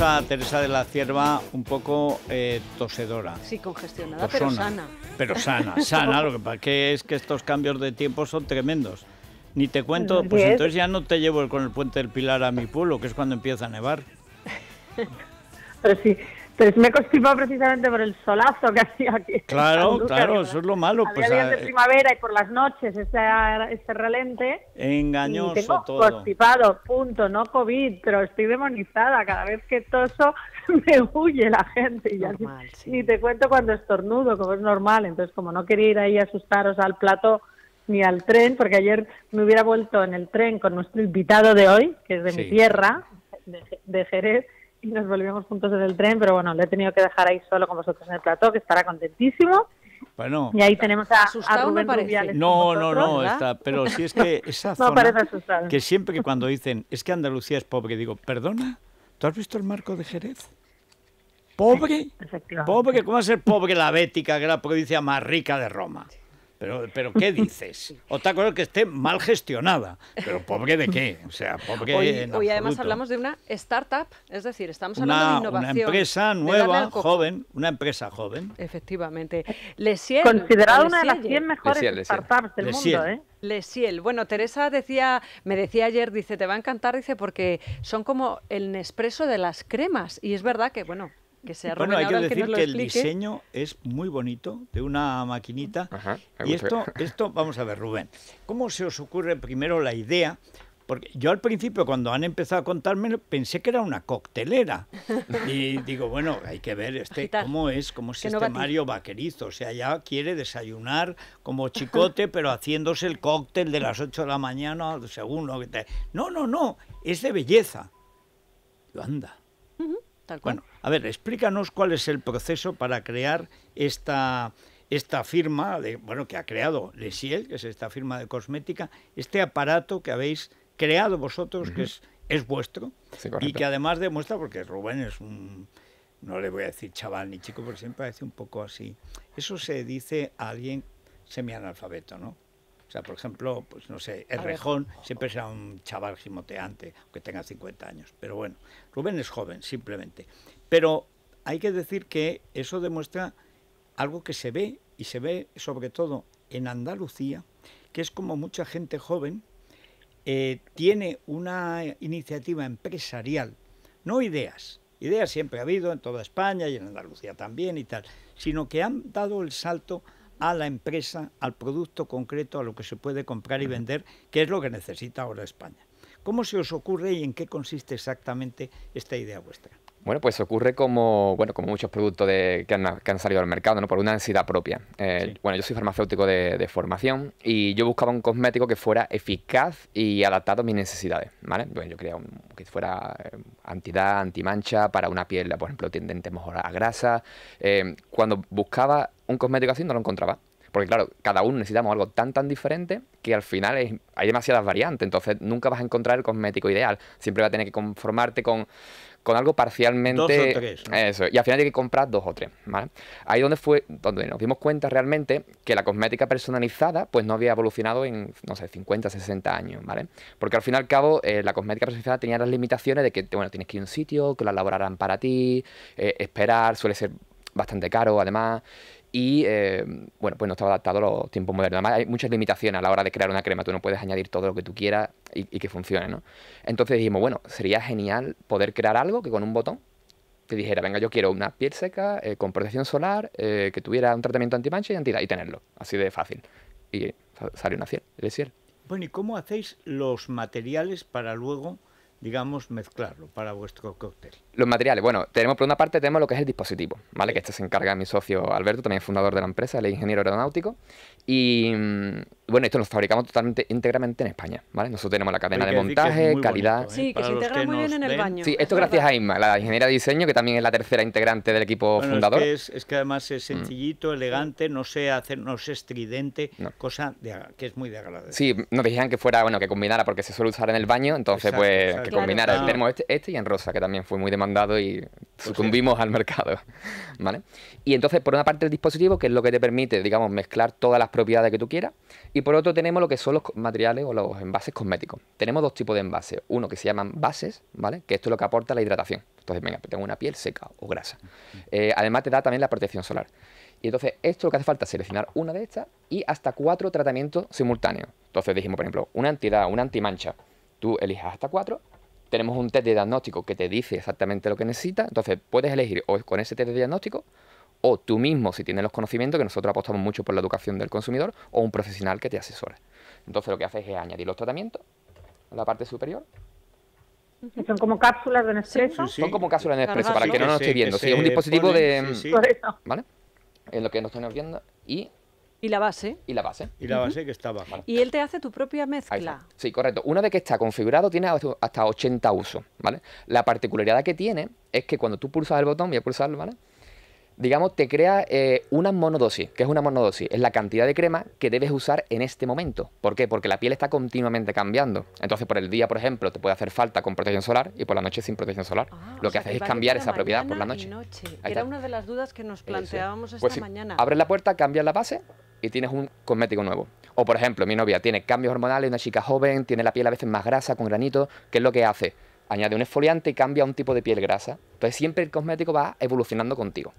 a Teresa de la Cierva un poco eh, tosedora. Sí, congestionada, pero sana. Pero sana, sana. lo que pasa es que estos cambios de tiempo son tremendos. Ni te cuento, pues entonces ya no te llevo con el puente del Pilar a mi pueblo, que es cuando empieza a nevar. Pero sí, pues me he constipado precisamente por el solazo que hacía aquí. Claro, claro, eso es lo malo. Había pues, días de primavera y por las noches ese, ese relente. Engañoso y tengo constipado, punto, no COVID, pero estoy demonizada. Cada vez que toso me huye la gente. Y normal, Ni te cuento cuando estornudo, como es normal. Entonces, como no quería ir ahí a asustaros al plato ni al tren, porque ayer me hubiera vuelto en el tren con nuestro invitado de hoy, que es de mi tierra, de Jerez, y nos volvimos juntos en el tren, pero bueno, le he tenido que dejar ahí solo con vosotros en el plató, que estará contentísimo. Bueno, y ahí tenemos a, a no No, no, no, está, pero si es que esa zona, que siempre que cuando dicen, es que Andalucía es pobre, digo, perdona, ¿tú has visto el marco de Jerez? ¿Pobre? pobre, ¿cómo va a ser pobre la Bética, que era provincia más rica de Roma? Pero, ¿qué dices? Otra cosa es que esté mal gestionada. Pero pobre de qué? O sea, pobre hoy, hoy además hablamos de una startup, es decir, estamos hablando una, de innovación. Una empresa nueva, joven, una empresa joven. Efectivamente. Considerada una de las 100 mejores startups del mundo, ¿eh? Lesiel, bueno, Teresa decía, me decía ayer, dice, te va a encantar, dice, porque son como el Nespresso de las cremas. Y es verdad que, bueno, sea Bueno, hay que decir que, el diseño es muy bonito, de una maquinita. y esto, esto, vamos a ver, Rubén, ¿cómo se os ocurre primero la idea? Porque yo al principio, cuando han empezado a contarme, pensé que era una coctelera. Y digo, bueno, hay que ver este cómo es, cómo es este Mario Vaquerizo. O sea, ya quiere desayunar como chicote, pero haciéndose el cóctel de las 8 de la mañana, según lo que te... No, no, no, es de belleza. Lo anda. Bueno, a ver, explícanos cuál es el proceso para crear esta, esta firma, de, bueno, que ha creado Le que es esta firma de cosmética, este aparato que habéis creado vosotros, que es, vuestro, y que además demuestra, porque Rubén es un, no le voy a decir chaval ni chico, porque siempre parece un poco así. Eso se dice a alguien semianalfabeto, ¿no? O sea, por ejemplo, pues no sé, rejón siempre será un chaval gimoteante, que tenga 50 años. Pero bueno, Rubén es joven, simplemente. Pero hay que decir que eso demuestra algo que se ve, y se ve sobre todo en Andalucía, que es como mucha gente joven eh, tiene una iniciativa empresarial, no ideas, ideas siempre ha habido en toda España y en Andalucía también y tal, sino que han dado el salto a la empresa, al producto concreto, a lo que se puede comprar y vender, que es lo que necesita ahora España. ¿Cómo se os ocurre y en qué consiste exactamente esta idea vuestra? Bueno, pues ocurre como, bueno, como muchos productos de, que, han, salido al mercado, ¿no? Por una necesidad propia. Eh, bueno, yo soy farmacéutico de, formación y yo buscaba un cosmético que fuera eficaz y adaptado a mis necesidades, yo quería que fuera eh, antiedad, antimancha, para una piel, por ejemplo, tendente mejor a grasa. Eh, cuando buscaba un cosmético así no lo encontraba. Porque claro, cada uno necesitamos algo tan tan diferente que al final es, hay demasiadas variantes, entonces nunca vas a encontrar el cosmético ideal. Siempre vas a tener que conformarte con con algo parcialmente... Eso, y al final hay que comprar dos o tres, ¿vale? Ahí donde fue, donde nos dimos cuenta realmente que la cosmética personalizada pues no había evolucionado en, no sé, 50, 60 años, ¿vale? Porque al fin y al cabo eh, la cosmética personalizada tenía las limitaciones de que, bueno, tienes que ir a un sitio, que la elaborarán para ti, eh, esperar, suele ser bastante caro además y eh, bueno, pues no estaba adaptado a los tiempos modernos. Además, hay muchas limitaciones a la hora de crear una crema, tú no puedes añadir todo lo que tú quieras y, que funcione, ¿no? Entonces dijimos, bueno, sería genial poder crear algo que con un botón te dijera, venga, yo quiero una piel seca eh, con protección solar, eh, que tuviera un tratamiento mancha y antida, y tenerlo, así de fácil. Y salió una ciel, Bueno, ¿y cómo hacéis los materiales para luego digamos, mezclarlo para vuestro cóctel? Los materiales, bueno, tenemos por una parte tenemos lo que es el dispositivo, ¿vale? Que este se encarga mi socio Alberto, también fundador de la empresa, el ingeniero aeronáutico. Y mm, bueno, esto lo fabricamos totalmente íntegramente en España, ¿vale? Nosotros tenemos la cadena de montaje, calidad. ¿eh? Sí, que se integra muy bien en el baño. Sí, esto gracias a Inma, la ingeniera de diseño, que también es la tercera integrante del equipo fundador. Es que, es, que, además es mm. sencillito, elegante, no se hace, no se estridente, cosa que es muy de agradecer. Sí, nos dijeron que fuera, bueno, que combinara porque se suele usar en el baño, entonces pues combinar el termo este, este, y en rosa, que también fue muy demandado y pues sucumbimos al mercado. ¿Vale? Y entonces, por una parte, el dispositivo, que es lo que te permite, digamos, mezclar todas las propiedades que tú quieras. Y por otro, tenemos lo que son los materiales o los envases cosméticos. Tenemos dos tipos de envases. Uno que se llaman bases, ¿vale? Que esto es lo que aporta la hidratación. Entonces, venga, pues tengo una piel seca o grasa. Eh, además, te da también la protección solar. Y entonces, esto lo que hace falta es seleccionar una de estas y hasta cuatro tratamientos simultáneos. Entonces dijimos, por ejemplo, una entidad, una antimancha. Tú eliges hasta cuatro tenemos un test de diagnóstico que te dice exactamente lo que necesitas. Entonces puedes elegir o con ese test de diagnóstico o tú mismo si tienes los conocimientos, que nosotros apostamos mucho por la educación del consumidor, o un profesional que te asesore. Entonces lo que haces es añadir los tratamientos en la parte superior. Son como cápsulas de Nespresso. Son como cápsulas de Nespresso, para que no nos esté viendo. Sí, es un dispositivo de... ¿Vale? Es lo que nos están viendo. Y y la base. Y la base. Y la base que está baja. Y él te hace tu propia mezcla. Sí, correcto. Una vez que está configurado, tiene hasta 80 usos, ¿vale? La particularidad que tiene es que cuando tú pulsas el botón, voy a pulsarlo, ¿vale? Digamos, te crea eh, una monodosis. ¿Qué es una monodosis? Es la cantidad de crema que debes usar en este momento. ¿Por qué? Porque la piel está continuamente cambiando. Entonces, por el día, por ejemplo, te puede hacer falta con protección solar y por la noche sin protección solar. Ah, Lo que haces es cambiar esa propiedad por la noche. noche. Era una de las dudas que nos planteábamos esta pues mañana. abre la puerta, cambia la base y tienes un cosmético nuevo. O por ejemplo, mi novia tiene cambios hormonales, una chica joven, tiene la piel a veces más grasa, con granito, ¿qué es lo que hace? Añade un exfoliante y cambia un tipo de piel grasa. Entonces siempre el cosmético va evolucionando contigo.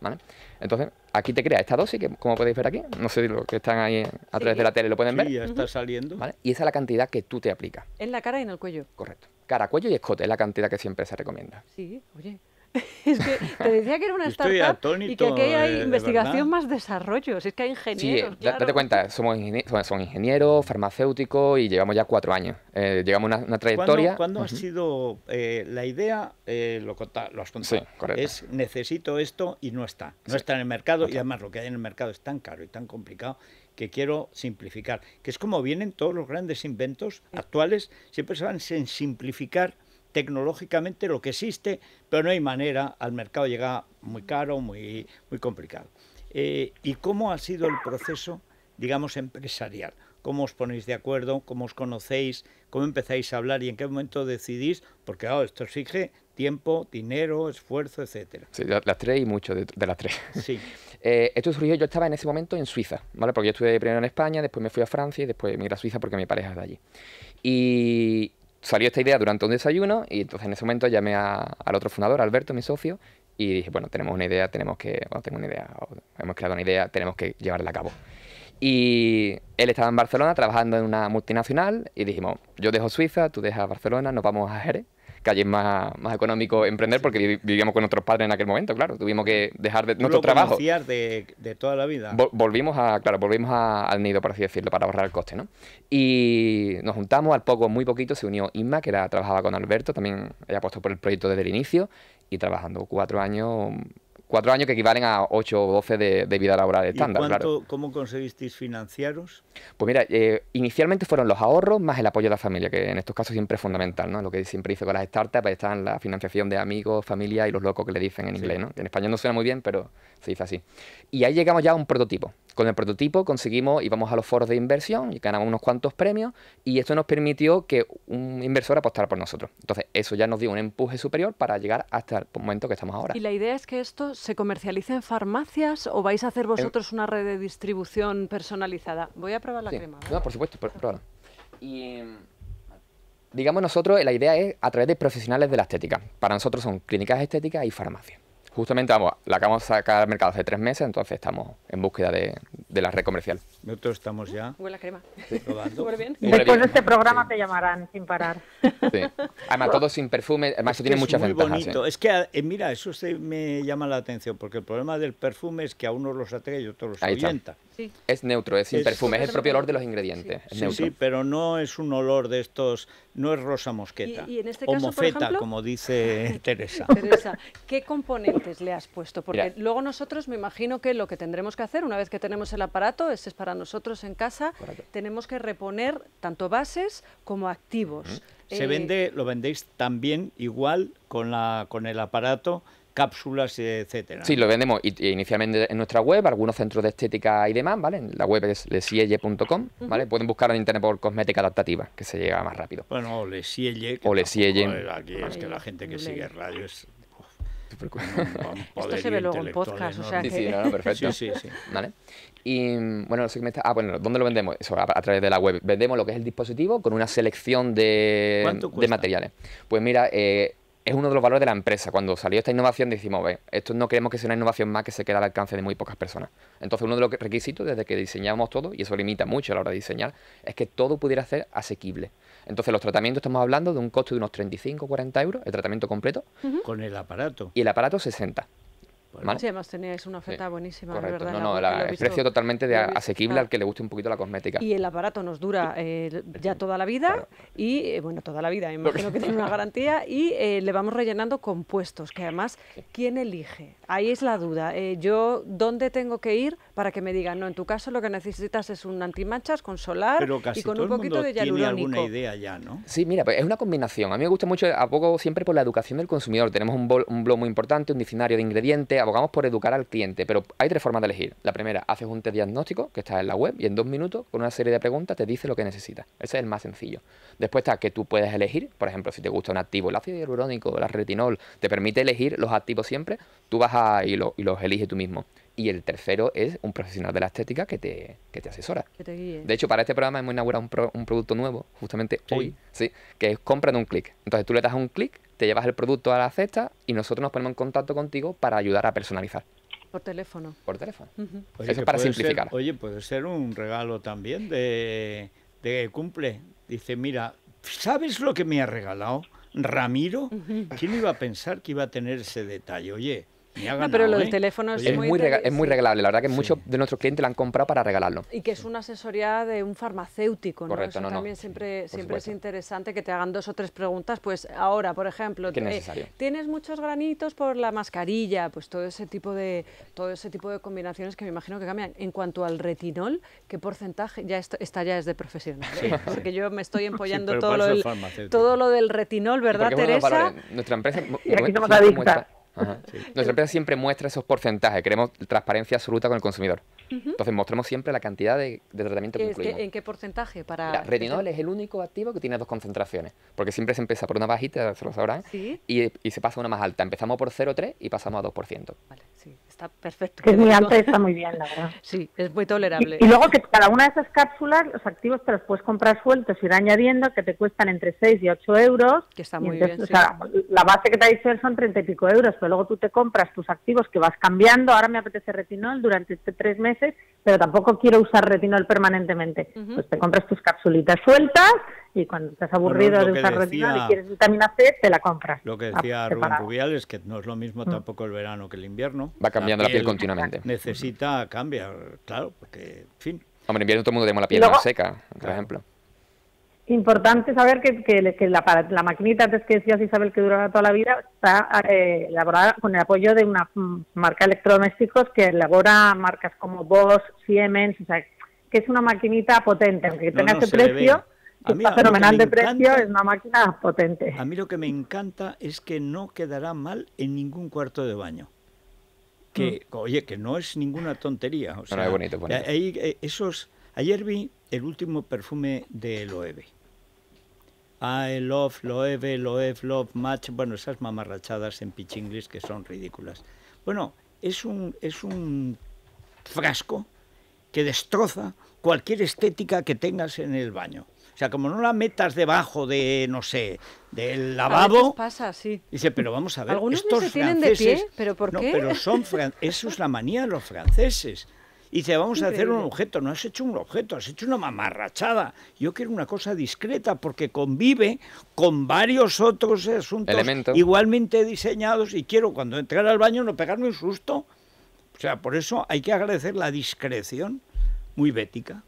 ¿Vale? Entonces, aquí te crea esta dosis, que como podéis ver aquí, no sé si los que están ahí a través de la tele lo pueden ver. ya está saliendo. ¿Vale? Y esa es la cantidad que tú te aplicas. En la cara y en el cuello. Correcto. Cara, cuello y escote es la cantidad que siempre se recomienda. Sí, oye. es que te decía que era una startup y que aquí hay investigación más desarrollo, es que hay ingenieros. Sí, date cuenta, somos ingenieros, farmacéuticos y llevamos ya cuatro años. Eh, llevamos una, trayectoria. ¿Cuándo, ha sido eh, la idea? Eh, lo, has contado. Sí, correcto. Es necesito esto y no está. No está en el mercado y además lo que hay en el mercado es tan caro y tan complicado que quiero simplificar, que es como vienen todos los grandes inventos actuales, siempre se van a simplificar tecnológicamente lo que existe, pero no hay manera, al mercado llega muy caro, muy, muy complicado. Eh, ¿Y cómo ha sido el proceso, digamos, empresarial? ¿Cómo os ponéis de acuerdo? ¿Cómo os conocéis? ¿Cómo empezáis a hablar? ¿Y en qué momento decidís? Porque claro, esto exige tiempo, dinero, esfuerzo, etcétera. Sí, las tres y mucho de, las tres. Sí. Eh, esto surgió, yo estaba en ese momento en Suiza, ¿vale? Porque yo estuve primero en España, después me fui a Francia y después emigré a Suiza porque mi pareja es de allí. Y, salió esta idea durante un desayuno y entonces en ese momento llamé al otro fundador, Alberto, mi socio, y dije, bueno, tenemos una idea, tenemos que, bueno, tengo una idea, hemos creado una idea, tenemos que llevarla a cabo. Y él estaba en Barcelona trabajando en una multinacional y dijimos, yo dejo Suiza, tú dejas Barcelona, nos vamos a Jerez calle más, más económico emprender, porque vivíamos con nuestros padres en aquel momento, claro. Tuvimos que dejar de, ¿Tú nuestro lo trabajo. De, de toda la vida. volvimos a, claro, volvimos al nido, por así decirlo, para ahorrar el coste, ¿no? Y nos juntamos al poco, muy poquito, se unió Inma, que era, trabajaba con Alberto, también ella apostó por el proyecto desde el inicio, y trabajando cuatro años cuatro años que equivalen a ocho o doce de, vida laboral estándar. ¿Y ¿Cómo conseguisteis financiaros? Pues mira, eh, inicialmente fueron los ahorros más el apoyo de la familia, que en estos casos siempre es fundamental, ¿no? Lo que siempre hice con las startups están la financiación de amigos, familia y los locos que le dicen en inglés, ¿no? En español no suena muy bien, pero se dice así. Y ahí llegamos ya a un prototipo. Con el prototipo conseguimos, íbamos a los foros de inversión y ganamos unos cuantos premios y esto nos permitió que un inversor apostara por nosotros. Entonces, eso ya nos dio un empuje superior para llegar hasta el momento que estamos ahora. ¿Y la idea es que esto se comercialice en farmacias o vais a hacer vosotros una red de distribución personalizada? Voy a probar la crema. No, por supuesto, pr em, digamos nosotros, la idea es a través de profesionales de la estética. Para nosotros son clínicas estéticas y farmacias. Justamente vamos, la acabamos de sacar al mercado hace tres meses, entonces estamos en búsqueda de, de la red comercial. Nosotros estamos ya. Huele a crema. Sí. Bien. Después de este programa te llamarán sin parar. Sí. Además, todo sin perfume, además, eso tiene muchas muy ventajas. Bonito. Es que, eh, mira, eso se me llama la atención, porque el problema del perfume es que a unos los atrae y a otros los orienta. Es neutro, es sin perfume, es el propio olor de los ingredientes. Sí. pero no es un olor de estos, no es rosa mosqueta. ¿Y, este o mofeta, como dice Teresa. Teresa, ¿qué componentes le has puesto? Porque luego nosotros me imagino que lo que tendremos que hacer una vez que tenemos el aparato, ese es para nosotros en casa, tenemos que reponer tanto bases como activos. Se eh, vende, lo vendéis también igual con, la, con el aparato cápsulas, etcétera. Sí, lo vendemos e inicialmente en nuestra web, algunos centros de estética y demás, ¿vale? la web es lesieye.com, ¿vale? Pueden buscar en internet por cosmética adaptativa, que se llega más rápido. Bueno, lesieye. O lesieye. Aquí es que la gente que sigue radio es esto se ve luego en podcast, o sea que... Sí, sí, sí, sí, ¿Vale? Y, bueno, Ah, bueno, ¿dónde lo vendemos? Eso, a, través de la web. Vendemos lo que es el dispositivo con una selección de, de materiales. Pues mira, eh, es uno de los valores de la empresa. Cuando salió esta innovación decimos, ve, esto no queremos que sea una innovación más que se quede al alcance de muy pocas personas. Entonces uno de los requisitos desde que diseñamos todo, y eso limita mucho a la hora de diseñar, es que todo pudiera ser asequible. Entonces los tratamientos estamos hablando de un costo de unos 35 40 euros, el tratamiento completo. Con el aparato. Y el aparato 60. Sí, además teníais una oferta buenísima, verdad. No, no, el precio totalmente de asequible al que le guste un poquito la cosmética. Y el aparato nos dura eh, ya toda la vida y, eh, bueno, toda la vida, imagino que tiene una garantía y eh, le vamos rellenando compuestos, que además, ¿quién elige? Ahí es la duda. yo, ¿dónde tengo que ir para que me digan, no, en tu caso lo que necesitas es un antimanchas con solar y con un poquito de hialurónico. Tiene alguna idea ya, ¿no? Sí, mira, pues es una combinación. A mí me gusta mucho, abogo siempre por la educación del consumidor. Tenemos un, blog muy importante, un diccionario de ingredientes, abogamos por educar al cliente, pero hay tres formas de elegir. La primera, haces un test diagnóstico que está en la web y en dos minutos, con una serie de preguntas, te dice lo que necesitas. Ese es el más sencillo. Después está que tú puedes elegir, por ejemplo, si te gusta un activo, el ácido hialurónico, la retinol, te permite elegir los activos siempre, tú vas a y los eliges tú mismo. Y el tercero es un profesional de la estética que te, asesora. De hecho, para este programa hemos inaugurado un, un producto nuevo, justamente hoy, sí, que es compra de un clic. Entonces tú le das un clic, te llevas el producto a la cesta y nosotros nos ponemos en contacto contigo para ayudar a personalizar. Por teléfono. Por teléfono. Eso es para simplificar. oye, puede ser un regalo también de, de cumple. Dice, mira, ¿sabes lo que me ha regalado? Ramiro, ¿quién iba a pensar que iba a tener ese detalle? Oye, pero lo ¿eh? teléfono es, muy regalable. La verdad que muchos de nuestros clientes lo han comprado para regalarlo. Y que es una asesoría de un farmacéutico, Correcto, también siempre, siempre es interesante que te hagan dos o tres preguntas. Pues ahora, por ejemplo, eh, tienes muchos granitos por la mascarilla, pues todo ese tipo de todo ese tipo de combinaciones que me imagino que cambian. En cuanto al retinol, ¿qué porcentaje? Ya está, esta ya es de profesional, ¿eh? porque yo me estoy empollando todo, lo del, todo lo del retinol, ¿verdad, Teresa? nuestra empresa y aquí Nuestra empresa siempre muestra esos porcentajes, queremos transparencia absoluta con el consumidor. Entonces mostramos siempre la cantidad de, tratamiento que incluimos. ¿En qué porcentaje? Para... retinol es el único activo que tiene dos concentraciones, porque siempre se empieza por una bajita, se lo sabrán, y, y, se pasa a una más alta. Empezamos por 0,3 y pasamos a 2%. Vale, sí está perfecto. Que es muy alto y está muy bien, la verdad. Sí, es muy tolerable. Y, luego que cada una de esas cápsulas, los activos te los puedes comprar sueltos, ir añadiendo, que te cuestan entre 6 y 8 euros. Que está muy bien. O sea, la base que te ha dicho son 30 y pico euros, pero luego tú te compras tus activos que vas cambiando. Ahora me apetece retinol durante este tres meses, pero tampoco quiero usar retinol permanentemente. Pues te compras tus capsulitas sueltas y cuando estás aburrido de usar retinol y quieres vitamina C, te la compras. Lo que decía Rubén Rubial es que no es lo mismo mm. tampoco el verano que el invierno. Va cambiando la piel, continuamente. Necesita, cambiar, claro, porque, en fin. Hombre, en invierno todo el mundo tiene la piel más seca, por ejemplo. Importante saber que, la, maquinita antes que decías Isabel que durará toda la vida está eh, elaborada con el apoyo de una mm, marca de electrodomésticos que elabora marcas como Bosch, Siemens, o sea, que es una maquinita potente, aunque tenga ese este precio a mí, es una máquina potente. A mí lo que me encanta es que no quedará mal en ningún cuarto de baño. Mm. oye, que no es ninguna tontería. O sea, eh, esos, ayer vi el último perfume de Loewe. Ah, love Loewe, Loewe, love match. Bueno, esas mamarrachadas en pichinglis que son ridículas. Bueno, es es un frasco que destroza cualquier estética que tengas en el baño. O sea, como no la metas debajo de, no sé, del lavabo. pasa, sí. Dice, pero vamos a ver, Algunos estos se tienen de pie, pero ¿por no, pero son eso es la manía de los franceses. Y dice, vamos a hacer un objeto. No has hecho un objeto, has hecho una mamarrachada. Yo quiero una cosa discreta porque convive con varios otros asuntos igualmente diseñados y quiero cuando entrar al baño no pegarme un susto. O sea, por eso hay que agradecer la discreción muy bética,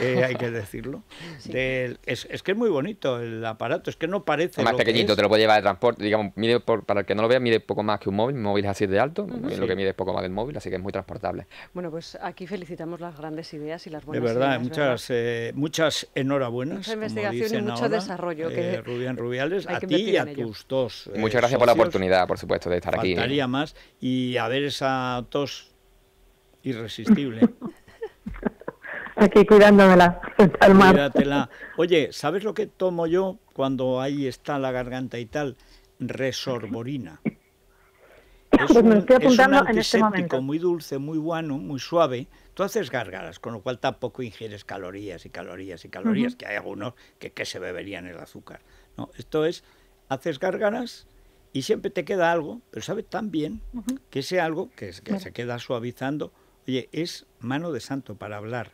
eh, hay que decirlo. es, es, que es muy bonito el aparato, es que no parece. Más pequeñito, te lo puede llevar de transporte, digamos, mide para el que no lo vea, mide poco más que un móvil, un móvil es así de alto, lo que mide es poco más del móvil, así que es muy transportable. Bueno, pues aquí felicitamos las grandes ideas y las buenas De verdad, muchas, eh, muchas enhorabuenas. Mucha investigación y mucho desarrollo. Eh, Rubiales, a ti y a tus dos. Muchas gracias por la oportunidad, por supuesto, de estar aquí. Faltaría más y a ver esa tos irresistible. aquí cuidándomela. Cuídatela. Oye, ¿sabes lo que tomo yo cuando ahí está la garganta y tal? Resorborina. Es pues un, es este muy dulce, muy bueno, muy suave. Tú haces gárgaras, con lo cual tampoco ingieres calorías y calorías y calorías, que hay algunos que, que se beberían el azúcar. No, esto es, haces gárgaras y siempre te queda algo, pero sabe tan bien que ese algo que, se queda suavizando, oye, es mano de santo para hablar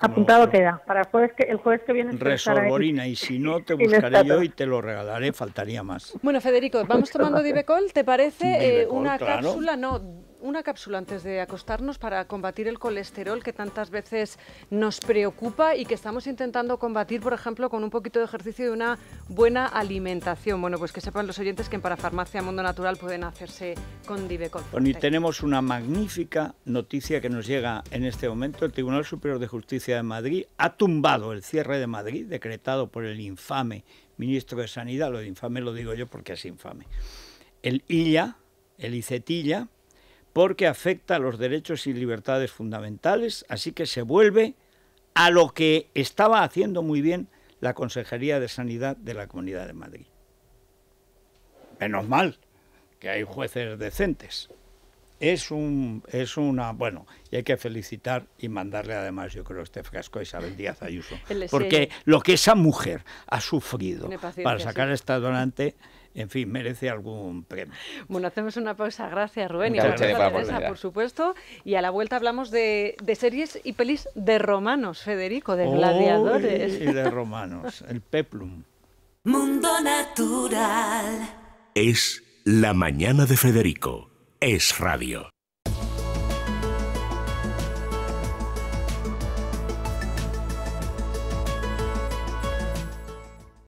Apuntado queda. Para el jueves que, el jueves que viene. Resolvorina, y si no, te buscaré yo y te lo regalaré, faltaría más. Bueno, Federico, vamos tomando Divecol, ¿te parece? Eh, una cápsula, no una cápsula antes de acostarnos para combatir el colesterol que tantas veces nos preocupa y que estamos intentando combatir, por ejemplo, con un poquito de ejercicio y una buena alimentación. Bueno, pues que sepan los oyentes que en Parafarmacia Mundo Natural pueden hacerse con Divecol. Bueno, y tenemos una magnífica noticia que nos llega en este momento. El Tribunal Superior de Justicia de Madrid ha tumbado el cierre de Madrid decretado por el infame ministro de Sanidad. Lo de infame lo digo yo porque es infame. El ILLA, el ICETILLA, porque afecta a los derechos y libertades fundamentales, así que se vuelve a lo que estaba haciendo muy bien la Consejería de Sanidad de la Comunidad de Madrid. Menos mal que hay jueces decentes es un es una bueno y hay que felicitar y mandarle además yo creo este frasco a Isabel Díaz Ayuso porque lo que esa mujer ha sufrido para sacar esta donante en fin, merece algún premio. Bueno, hacemos una pausa. Gracias, Rubén. y gracias, por supuesto. Y a la vuelta hablamos de, series y pelis de romanos, Federico, de gladiadores. Y de romanos, el peplum. Mundo Natural. Es la mañana de Federico es radio.